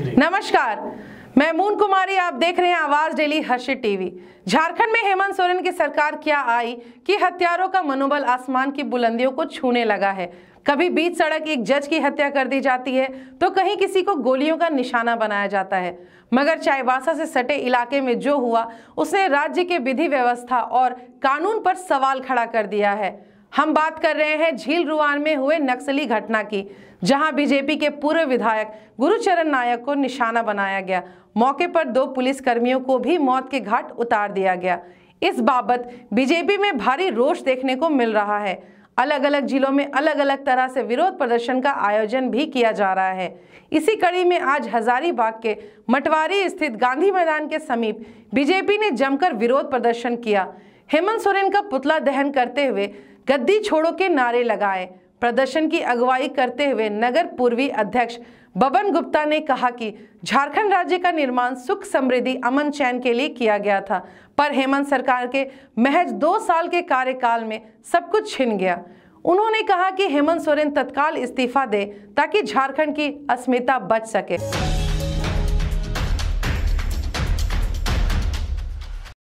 नमस्कार मैं मून कुमारी आप देख रहे हैं आवाज डेली हर्षित टीवी झारखंड में हेमंत सोरेन की सरकार क्या आई कि हत्यारों का मनोबल आसमान की बुलंदियों को छूने लगा है कभी बीच सड़क एक जज की हत्या कर दी जाती है तो कहीं किसी को गोलियों का निशाना बनाया जाता है मगर चाईबासा से सटे इलाके में जो हुआ उसने राज्य के विधि व्यवस्था और कानून पर सवाल खड़ा कर दिया है हम बात कर रहे हैं झील रुआन में हुए नक्सली घटना की जहां बीजेपी के पूर्व विधायक गुरुचरण नायक को निशाना बनाया गया मौके पर दो कर्मियों को भी मौत के घाट उतार दिया गया इस बाबत बीजेपी में भारी रोष देखने को मिल रहा है अलग अलग जिलों में अलग अलग तरह से विरोध प्रदर्शन का आयोजन भी किया जा रहा है इसी कड़ी में आज हजारीबाग के मटवारी स्थित गांधी मैदान के समीप बीजेपी ने जमकर विरोध प्रदर्शन किया हेमंत सोरेन का पुतला दहन करते हुए गद्दी छोड़ो के नारे लगाए प्रदर्शन की अगुवाई करते हुए नगर पूर्वी अध्यक्ष बबन गुप्ता ने कहा कि झारखंड राज्य का निर्माण सुख समृद्धि अमन चैन के लिए किया गया था पर हेमंत सरकार के महज दो साल के कार्यकाल में सब कुछ छिन गया उन्होंने कहा कि हेमंत सोरेन तत्काल इस्तीफा दे ताकि झारखंड की अस्मिता बच सके